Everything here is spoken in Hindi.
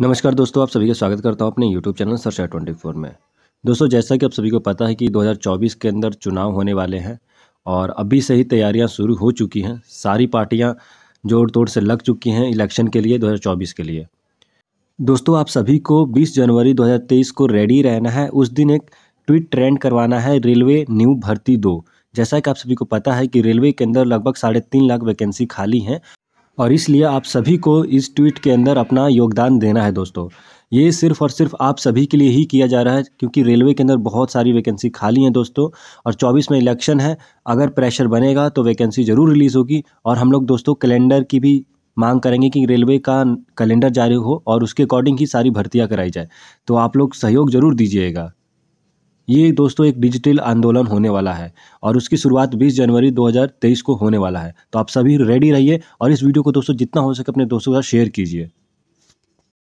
नमस्कार दोस्तों आप सभी का स्वागत करता हूं अपने YouTube channel Sirsa twenty four में दोस्तों जैसा कि आप सभी को पता है कि 2024 के अंदर चुनाव होने वाले हैं और अभी से ही तैयारियां शुरू हो चुकी हैं सारी पार्टियां जोड़ तोड़ से लग चुकी हैं इलेक्शन के लिए 2024 के लिए दोस्तों आप सभी को 20 जनवरी दो को रेडी रहना है उस दिन एक ट्वीट ट्रेंड करवाना है रेलवे न्यू भर्ती दो जैसा कि आप सभी को पता है कि रेलवे के अंदर लगभग साढ़े तीन लाख वैकेंसी खाली हैं और इसलिए आप सभी को इस ट्वीट के अंदर अपना योगदान देना है दोस्तों ये सिर्फ और सिर्फ आप सभी के लिए ही किया जा रहा है क्योंकि रेलवे के अंदर बहुत सारी वैकेंसी खाली हैं दोस्तों और 24 में इलेक्शन है अगर प्रेशर बनेगा तो वैकेंसी ज़रूर रिलीज़ होगी और हम लोग दोस्तों कैलेंडर की भी मांग करेंगे कि रेलवे का कैलेंडर जारी हो और उसके अकॉर्डिंग ही सारी भर्तियाँ कराई जाए तो आप लोग सहयोग ज़रूर दीजिएगा ये दोस्तों एक डिजिटल आंदोलन होने वाला है और उसकी शुरुआत 20 जनवरी 2023 को होने वाला है तो आप सभी रेडी रहिए और इस वीडियो को दोस्तों जितना हो सके अपने दोस्तों के साथ शेयर कीजिए